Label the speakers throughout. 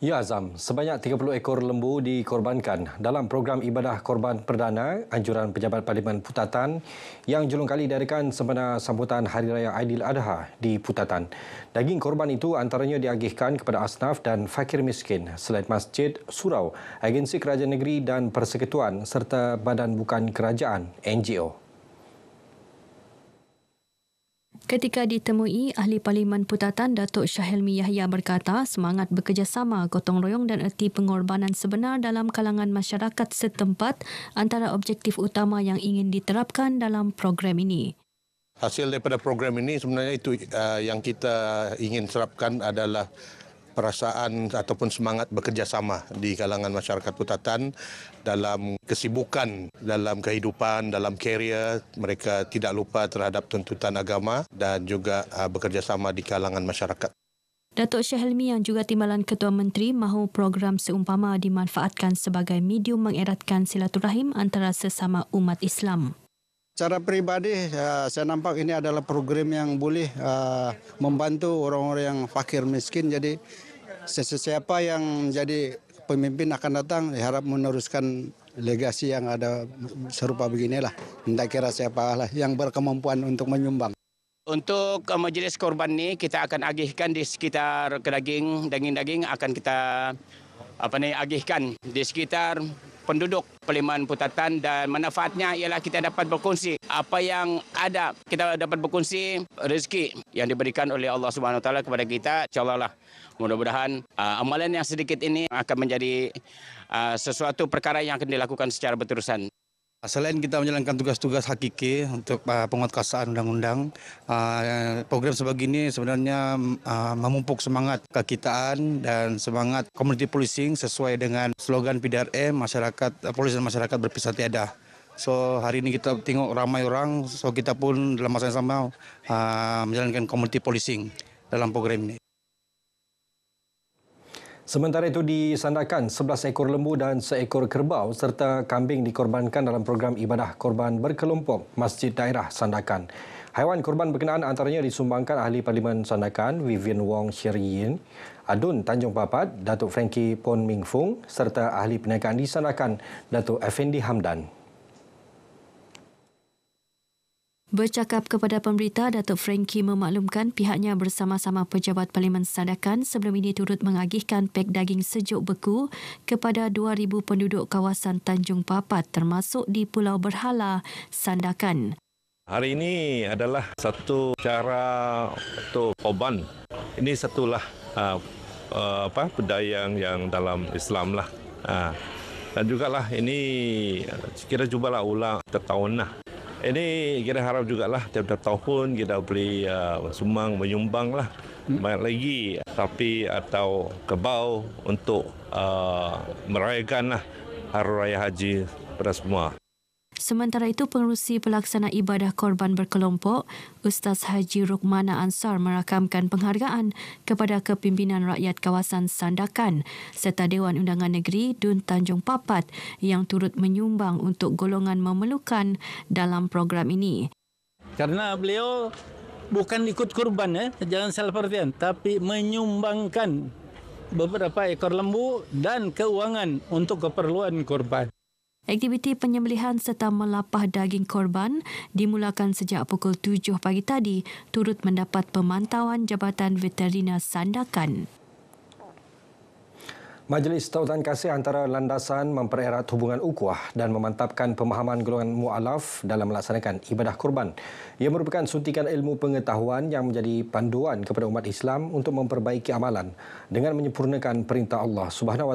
Speaker 1: Ya Azam, sebanyak 30 ekor lembu dikorbankan dalam program ibadah korban perdana anjuran Pejabat Parlimen Putatan yang julung kali diadakan sempena sambutan Hari Raya Aidil Adha di Putatan. Daging korban itu antaranya diagihkan kepada asnaf dan fakir miskin selain masjid, surau, agensi kerajaan negeri dan persekutuan serta badan bukan kerajaan NGO.
Speaker 2: Ketika ditemui, Ahli Parlimen Putatan Datuk Syahilmi Yahya berkata semangat bekerjasama, gotong royong dan erti pengorbanan sebenar dalam kalangan masyarakat setempat antara objektif utama yang ingin diterapkan dalam program ini.
Speaker 1: Hasil daripada program ini sebenarnya itu uh, yang kita ingin serapkan adalah perasaan ataupun semangat bekerjasama di kalangan masyarakat Putatan dalam kesibukan dalam kehidupan dalam kerjaya mereka tidak lupa terhadap tuntutan agama dan juga uh, bekerjasama di kalangan masyarakat
Speaker 2: Datuk Syahelmi yang juga timbalan Ketua Menteri mahu program seumpama dimanfaatkan sebagai medium mengeratkan silaturahim antara sesama umat Islam.
Speaker 1: Secara peribadi, uh, saya nampak ini adalah program yang boleh uh, membantu orang-orang yang fakir miskin. Jadi Siapa yang jadi pemimpin akan datang diharap meneruskan legasi yang ada serupa beginilah. Tidak kira siapa lah yang berkemampuan untuk menyumbang. Untuk eh, majlis korban ni kita akan agihkan di sekitar kedaging daging daging akan kita apa nih agihkan di sekitar penduduk Parlimen Putatan dan manfaatnya ialah kita dapat berkongsi apa yang ada. Kita dapat berkongsi rezeki yang diberikan oleh Allah SWT kepada kita. InsyaAllah lah. Mudah-mudahan uh, amalan yang sedikit ini akan menjadi uh, sesuatu perkara yang akan dilakukan secara berterusan. Selain kita menjalankan tugas-tugas hakiki untuk uh, undang-undang, ah, program sebagai ini sebenarnya ah, memupuk semangat kekitaan dan semangat community policing sesuai dengan slogan PDRM, masyarakat uh, polisi dan masyarakat berpisah tiada. So hari ini kita tengok ramai orang, so kita pun dalam masa yang sama menjalankan community policing dalam program ini. Sementara itu disandarkan 11 ekor lembu dan seekor kerbau serta kambing dikorbankan dalam program ibadah korban berkelompok Masjid Daerah Sandakan. Haiwan korban berkenaan antaranya disumbangkan Ahli Parlimen Sandakan Vivian Wong Shiryin, Adun Tanjung Papat, Datuk Frankie Pon Ming Fung serta Ahli Perniagaan di Sandakan Datuk Effendi Hamdan.
Speaker 2: Bercakap kepada pemberita, Datuk Frankie memaklumkan pihaknya bersama-sama pejabat Parlimen Sadakan sebelum ini turut mengagihkan pek daging sejuk beku kepada 2,000 penduduk kawasan Tanjung Papat termasuk di Pulau Berhala, Sandakan.
Speaker 1: Hari ini adalah satu cara untuk korban Ini satulah uh, apa budaya yang dalam Islam lah. Ah, dan juga lah ini kira jubalah ulang setahun lah. Ini kita harap juga lah tiap-tiap tahun kita beli uh, sumbang menyumbang lah hmm. banyak lagi tapi atau kebau untuk uh, merayakan lah Hari Raya Haji pada semua.
Speaker 2: Sementara itu, pengurusi pelaksana ibadah korban berkelompok, Ustaz Haji Rukmana Ansar merakamkan penghargaan kepada kepimpinan rakyat kawasan Sandakan serta Dewan Undangan Negeri Dun Tanjung Papat yang turut menyumbang untuk golongan memerlukan dalam program ini.
Speaker 1: Karena beliau bukan ikut korban, eh? jangan salah perhatian, tapi menyumbangkan beberapa ekor lembu dan keuangan untuk keperluan korban.
Speaker 2: Aktiviti penyembelihan serta melapah daging korban dimulakan sejak pukul 7 pagi tadi turut mendapat pemantauan Jabatan Veterina Sandakan.
Speaker 1: Majlis Tautan Kasih Antara Landasan mempererat hubungan ukuah dan memantapkan pemahaman golongan mu'alaf dalam melaksanakan ibadah kurban. Ia merupakan suntikan ilmu pengetahuan yang menjadi panduan kepada umat Islam untuk memperbaiki amalan dengan menyempurnakan perintah Allah Subhanahu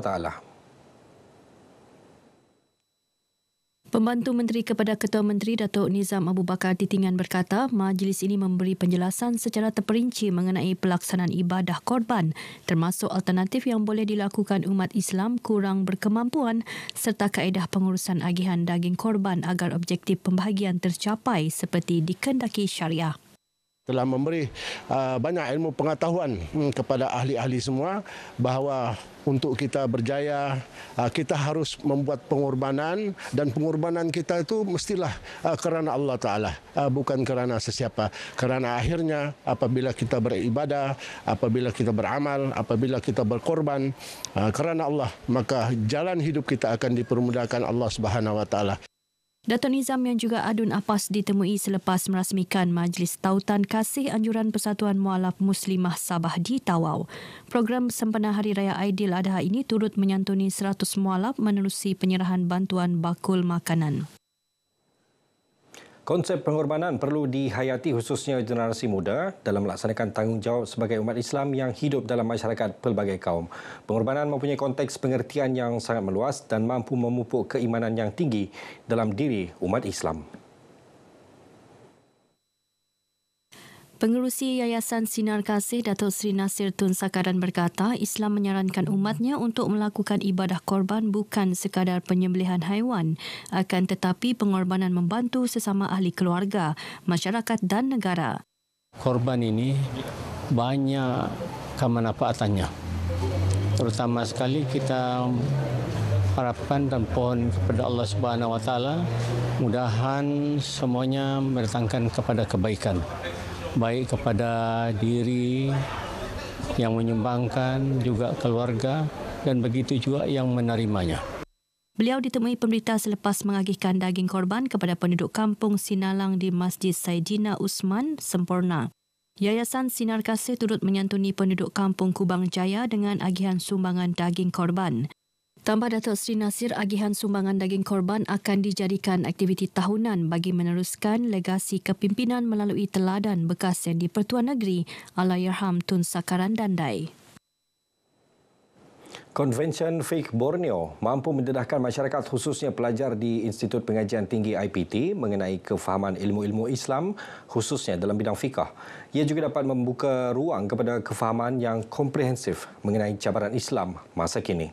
Speaker 2: Pembantu Menteri kepada Ketua Menteri Datuk Nizam Abu Bakar Titingan berkata, majlis ini memberi penjelasan secara terperinci mengenai pelaksanaan ibadah korban termasuk alternatif yang boleh dilakukan umat Islam kurang berkemampuan serta kaedah pengurusan agihan daging korban agar objektif pembahagian tercapai seperti dikendaki syariah
Speaker 1: telah memberi uh, banyak ilmu pengetahuan hmm, kepada ahli-ahli semua bahawa untuk kita berjaya uh, kita harus membuat pengorbanan dan pengorbanan kita itu mestilah uh, kerana Allah taala uh, bukan kerana sesiapa kerana akhirnya apabila kita beribadah apabila kita beramal apabila kita berkorban uh, kerana Allah maka jalan hidup kita akan dipermudahkan Allah Subhanahu wa taala
Speaker 2: Dato' Nizam yang juga Adun Apas ditemui selepas merasmikan Majlis Tautan Kasih Anjuran Persatuan Mualaf Muslimah Sabah di Tawau. Program Sempena Hari Raya Aidil Adha ini turut menyantuni 100 mualaf menerusi penyerahan bantuan bakul makanan.
Speaker 1: Konsep pengorbanan perlu dihayati khususnya generasi muda dalam melaksanakan tanggungjawab sebagai umat Islam yang hidup dalam masyarakat pelbagai kaum. Pengorbanan mempunyai konteks pengertian yang sangat meluas dan mampu memupuk keimanan yang tinggi dalam diri umat Islam.
Speaker 2: Pengerusi Yayasan Sinar Kasih Dato Sri Nasir Tun Sakaran berkata, Islam menyarankan umatnya untuk melakukan ibadah korban bukan sekadar penyembelihan haiwan, akan tetapi pengorbanan membantu sesama ahli keluarga, masyarakat dan negara.
Speaker 1: Korban ini banyak kemanfaatannya. Terutama sekali kita harapkan dan pohon kepada Allah Subhanahu wa taala mudahan semuanya mendatangkan kepada kebaikan baik kepada diri yang menyumbangkan juga keluarga dan begitu juga yang menerimanya. Beliau ditemui
Speaker 2: pemberita selepas mengagihkan daging korban kepada penduduk kampung Sinalang di Masjid Saidina Usman Sempurna. Yayasan Sinar Kasih turut menyantuni penduduk kampung Kubang Jaya dengan agihan sumbangan daging korban. Tambah Datuk Sri Nasir, agihan sumbangan daging korban akan dijadikan aktiviti tahunan bagi meneruskan legasi kepimpinan melalui teladan bekas yang di-Pertuan Negeri, Alayarham Tun Sakaran Dandai.
Speaker 1: Konvensyen Fake Borneo mampu mendedahkan masyarakat khususnya pelajar di Institut Pengajian Tinggi IPT mengenai kefahaman ilmu-ilmu Islam khususnya dalam bidang fikah. Ia juga dapat membuka ruang kepada kefahaman yang komprehensif mengenai cabaran Islam masa kini.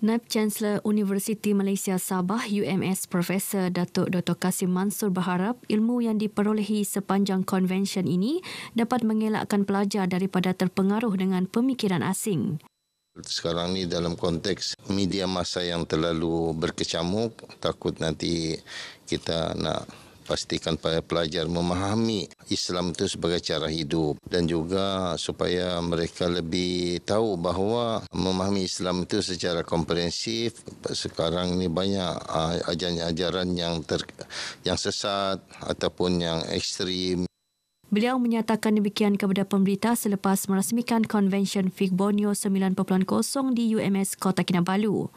Speaker 2: Naib Chancellor Universiti Malaysia Sabah UMS Profesor Datuk Dr. Kasim Mansur berharap ilmu yang diperolehi sepanjang konvensyen ini dapat mengelakkan pelajar daripada terpengaruh dengan pemikiran asing.
Speaker 1: Sekarang ni dalam konteks media masa yang terlalu berkecamuk, takut nanti kita nak pastikan para pelajar memahami Islam itu sebagai cara hidup dan juga supaya mereka lebih tahu bahawa memahami Islam itu secara komprehensif sekarang ini banyak ah, ajaran-ajaran yang ter, yang sesat ataupun yang ekstrim
Speaker 2: Beliau menyatakan demikian kepada pemberita selepas merasmikan konvensyen Fig Borneo 9.0 di UMS Kota Kinabalu.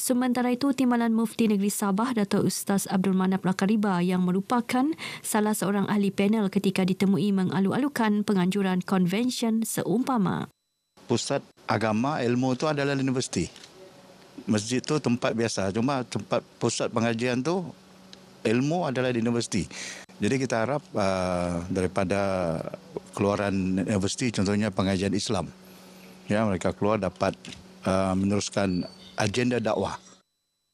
Speaker 2: Sementara itu, Timbalan Mufti Negeri Sabah, Datuk Ustaz Abdul Manap Lakariba yang merupakan salah seorang ahli panel ketika ditemui mengalu-alukan penganjuran konvensyen
Speaker 1: seumpama. Pusat agama ilmu itu adalah universiti. Masjid itu tempat biasa. Cuma tempat pusat pengajian itu ilmu adalah di universiti. Jadi kita harap uh, daripada keluaran universiti contohnya pengajian Islam ya mereka keluar dapat uh, meneruskan agenda dakwah.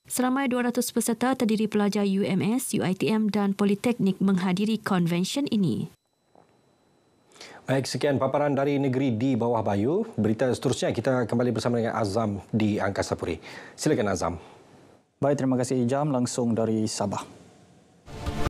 Speaker 2: Selamai 200 peserta terdiri pelajar UMS, UITM dan Politeknik menghadiri konvensyen ini.
Speaker 1: Baik, sekian paparan dari negeri di bawah bayu. Berita seterusnya kita kembali bersama dengan Azam di Angkasa Puri. Silakan Azam. Baik, terima kasih Ijam langsung dari Sabah.